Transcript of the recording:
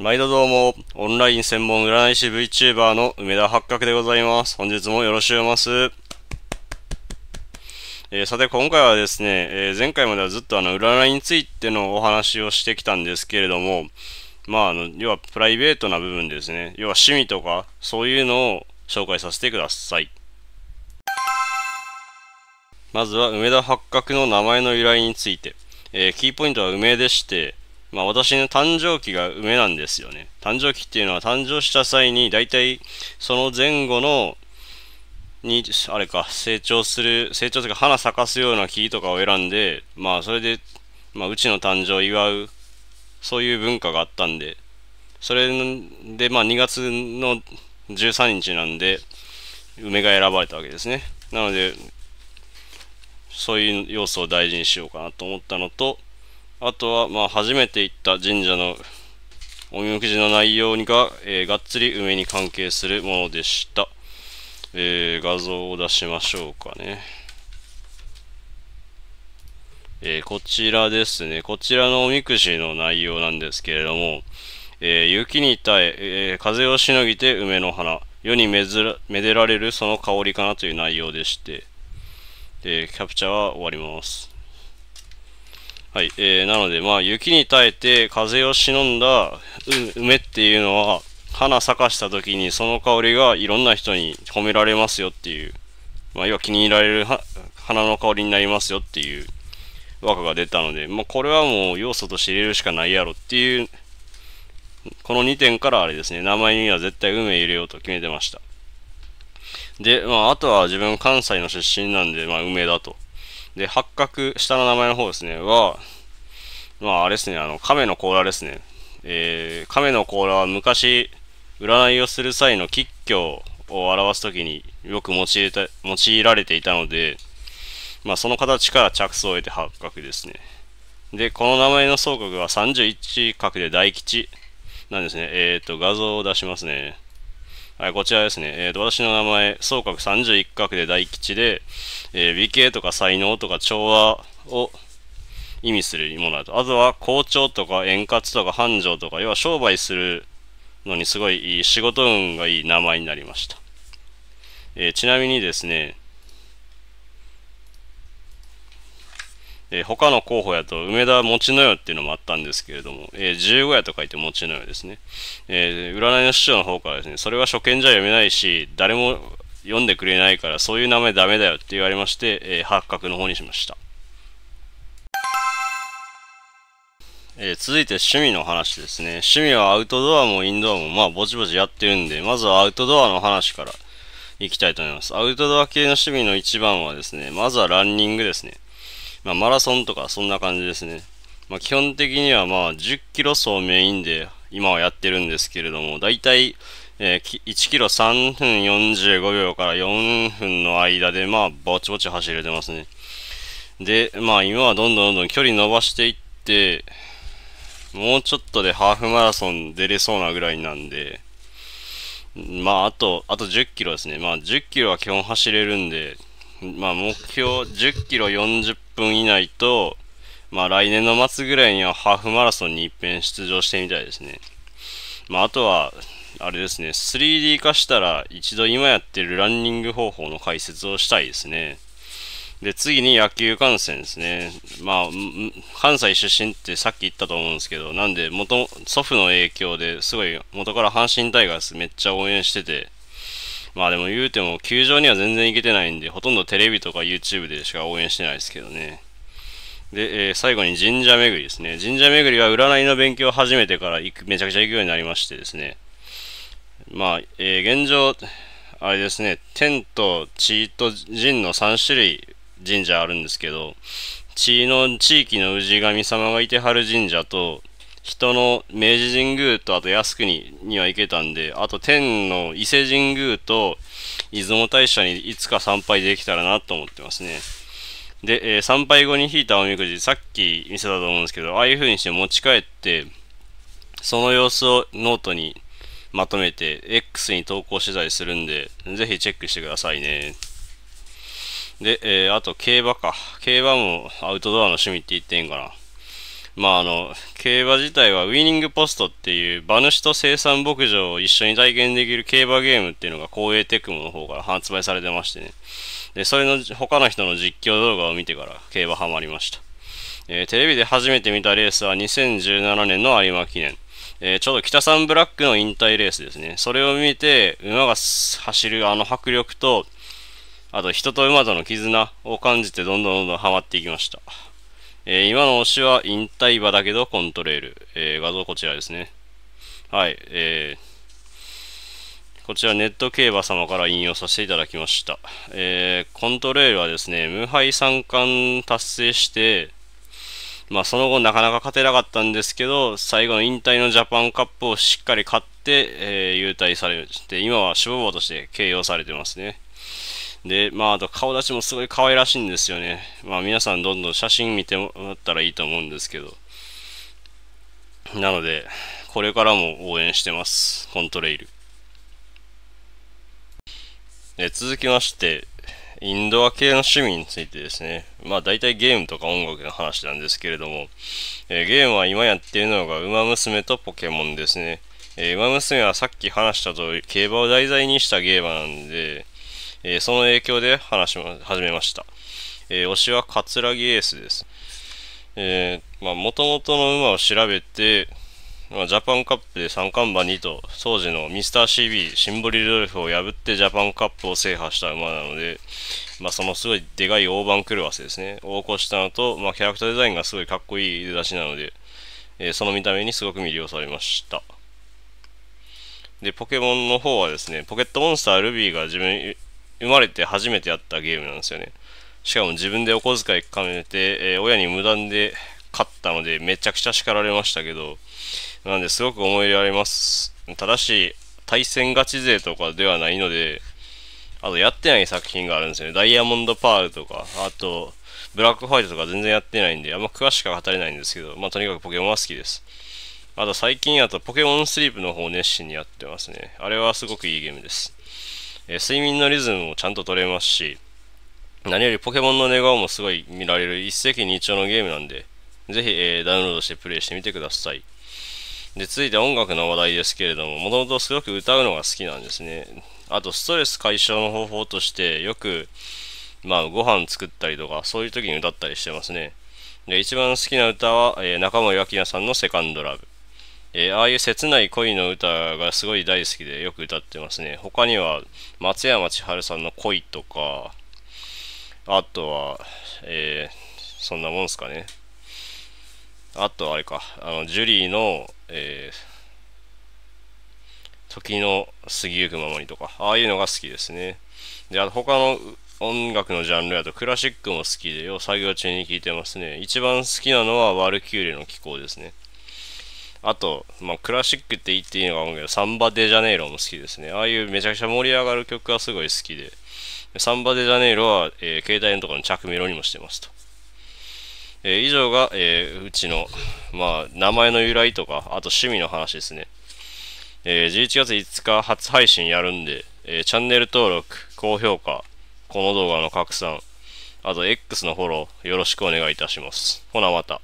毎度どうも、オンライン専門占い師 VTuber の梅田八角でございます。本日もよろしくおます。えー、さて、今回はですね、えー、前回まではずっとあの占いについてのお話をしてきたんですけれども、まあ、あの要はプライベートな部分ですね、要は趣味とか、そういうのを紹介させてください。まずは梅田八角の名前の由来について、えー、キーポイントは梅でして、まあ、私の誕生期が梅なんですよね。誕生期っていうのは誕生した際に大体その前後のに、あれか、成長する、成長というか花咲かすような木とかを選んで、まあそれで、まあうちの誕生を祝う、そういう文化があったんで、それでまあ2月の13日なんで、梅が選ばれたわけですね。なので、そういう要素を大事にしようかなと思ったのと、あとは、まあ、初めて行った神社のおみくじの内容が、えー、がっつり梅に関係するものでした。えー、画像を出しましょうかね。えー、こちらですね。こちらのおみくじの内容なんですけれども、えー、雪に耐ええー、風をしのぎて梅の花、世にめずらめでられるその香りかなという内容でして、えキャプチャーは終わります。はい、えー、なので、まあ、雪に耐えて風を忍んだ梅っていうのは、花咲かした時にその香りがいろんな人に褒められますよっていう、まあ、要は気に入られる花の香りになりますよっていう和歌が出たので、まあ、これはもう要素として入れるしかないやろっていう、この2点からあれですね、名前には絶対梅入れようと決めてました。で、まあ、あとは自分関西の出身なんで、まあ、梅だと。で、八角、下の名前の方ですね、は、まあ、あれですね、あの、亀の甲羅ですね。えー、亀の甲羅は昔、占いをする際の吉凶を表すときによく用いた用いられていたので、まあ、その形から着想を得て八角ですね。で、この名前の総角は31角で大吉なんですね。えっ、ー、と、画像を出しますね。はい、こちらですね。えー、と私の名前、総角31画で大吉で、えー、美形とか才能とか調和を意味するものだと。あとは、校長とか円滑とか繁盛とか、要は商売するのにすごい仕事運がいい名前になりました。えー、ちなみにですね、えー、他の候補やと、梅田餅のよっていうのもあったんですけれども、えー、15やと書いて餅のよですね。えー、占いの師匠の方からですね、それは初見じゃ読めないし、誰も読んでくれないから、そういう名前ダメだよって言われまして、えー、八角の方にしました。えー、続いて趣味の話ですね。趣味はアウトドアもインドアも、まあ、ぼちぼちやってるんで、まずはアウトドアの話からいきたいと思います。アウトドア系の趣味の一番はですね、まずはランニングですね。まあ、マラソンとかそんな感じですね。まあ、基本的にはまあ10キロ走メインで今はやってるんですけれども、だいたいえ1キロ3分45秒から4分の間で、まあ、ぼちぼち走れてますね。で、まあ、今はどんどんどんどん距離伸ばしていって、もうちょっとでハーフマラソン出れそうなぐらいなんで、まあ、あと、あと10キロですね。まあ、10キロは基本走れるんで、まあ、目標10キロ40分以内と、まあ、来年の末ぐらいにはハーフマラソンに一遍出場してみたいですね。まあ、あとは、あれですね、3D 化したら一度今やってるランニング方法の解説をしたいですね。で、次に野球観戦ですね。まあ、関西出身ってさっき言ったと思うんですけど、なんで元、祖父の影響ですごい元から阪神タイガースめっちゃ応援してて、まあでも言うても、球場には全然行けてないんで、ほとんどテレビとか YouTube でしか応援してないですけどね。で、えー、最後に神社巡りですね。神社巡りは占いの勉強を始めてから行くめちゃくちゃ行くようになりましてですね。まあ、えー、現状、あれですね、天と地と神の3種類神社あるんですけど、地の地域の氏神様がいてはる神社と、人の明治神宮とあと靖国には行けたんで、あと天の伊勢神宮と出雲大社にいつか参拝できたらなと思ってますね。で、えー、参拝後に引いたおみくじ、さっき見せたと思うんですけど、ああいう風にして持ち帰って、その様子をノートにまとめて X に投稿取材するんで、ぜひチェックしてくださいね。で、えー、あと競馬か。競馬もアウトドアの趣味って言ってんかな。まああの、競馬自体はウィニングポストっていう馬主と生産牧場を一緒に体験できる競馬ゲームっていうのが公営テクモの方から発売されてましてね。で、それの他の人の実況動画を見てから競馬ハマりました。えー、テレビで初めて見たレースは2017年の有馬記念。えー、ちょうど北三ブラックの引退レースですね。それを見て、馬が走るあの迫力と、あと人と馬との絆を感じてどんどんどんどんハマっていきました。えー、今の推しは引退馬だけどコントレール。えー、画像こちらですね。はい、えー、こちらネット競馬様から引用させていただきました。えー、コントレールはですね、無敗三冠達成して、まあ、その後なかなか勝てなかったんですけど、最後の引退のジャパンカップをしっかり勝って、えー、優退されて、今は勝負馬として形容されてますね。で、まあ、あと顔立ちもすごい可愛らしいんですよね。まあ、皆さんどんどん写真見てもらったらいいと思うんですけど。なので、これからも応援してます。コントレイル。え続きまして、インドア系の趣味についてですね。まあ大体ゲームとか音楽の話なんですけれども、えー、ゲームは今やっているのがウマ娘とポケモンですね。えー、ウマ娘はさっき話した通り競馬を題材にしたゲーマーなんで、えー、その影響で話し始めました。えー、推しは葛城エースです。えまあ、もとの馬を調べて、まあ、ジャパンカップで三冠馬2と、当時のミスター CB、シンボリルドルフを破ってジャパンカップを制覇した馬なので、まあ、そのすごいでかい大番狂わせですね。大越したのと、まあ、キャラクターデザインがすごいかっこいい出だしなので、えー、その見た目にすごく魅了されました。で、ポケモンの方はですね、ポケットモンスタールビーが自分生まれて初めてやったゲームなんですよね。しかも自分でお小遣いかめて、えー、親に無断で買ったので、めちゃくちゃ叱られましたけど、なんですごく思い入れあります。ただし、対戦ガチ勢とかではないので、あとやってない作品があるんですよね。ダイヤモンドパールとか、あと、ブラックホワイトとか全然やってないんで、あんま詳しくは語れないんですけど、まあとにかくポケモンは好きです。あと最近やとポケモンスリープの方を熱心にやってますね。あれはすごくいいゲームです。えー、睡眠のリズムもちゃんと取れますし、何よりポケモンの寝顔もすごい見られる一石二鳥のゲームなんで、ぜひ、えー、ダウンロードしてプレイしてみてください。で、続いて音楽の話題ですけれども、もともとすごく歌うのが好きなんですね。あと、ストレス解消の方法として、よく、まあ、ご飯作ったりとか、そういう時に歌ったりしてますね。で、一番好きな歌は、えー、中森明菜さんのセカンドラブ。えー、ああいう切ない恋の歌がすごい大好きでよく歌ってますね。他には松山千春さんの恋とか、あとは、えー、そんなもんすかね。あとあれか、あの、ジュリーの、えー、時の過ぎゆくままにとか、ああいうのが好きですね。で、あと他の音楽のジャンルやとクラシックも好きで、よう作業中に聴いてますね。一番好きなのはワルキューレの気候ですね。あと、まあ、クラシックって言っていいのか思うけど、サンバデジャネイロも好きですね。ああいうめちゃくちゃ盛り上がる曲がすごい好きで、サンバデジャネイロは、えー、携帯のところの着メロにもしてますと。えー、以上が、えー、うちの、まあ、名前の由来とか、あと趣味の話ですね。えー、11月5日初配信やるんで、えチャンネル登録、高評価、この動画の拡散、あと X のフォローよろしくお願いいたします。ほなまた。